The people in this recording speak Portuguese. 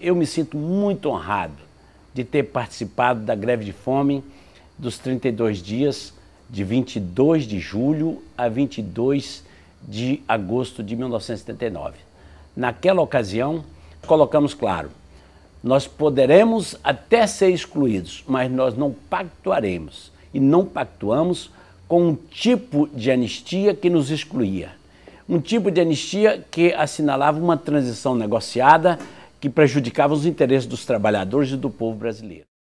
Eu me sinto muito honrado de ter participado da greve de fome dos 32 dias de 22 de julho a 22 de agosto de 1979. Naquela ocasião, colocamos claro, nós poderemos até ser excluídos, mas nós não pactuaremos e não pactuamos com um tipo de anistia que nos excluía. Um tipo de anistia que assinalava uma transição negociada que prejudicava os interesses dos trabalhadores e do povo brasileiro.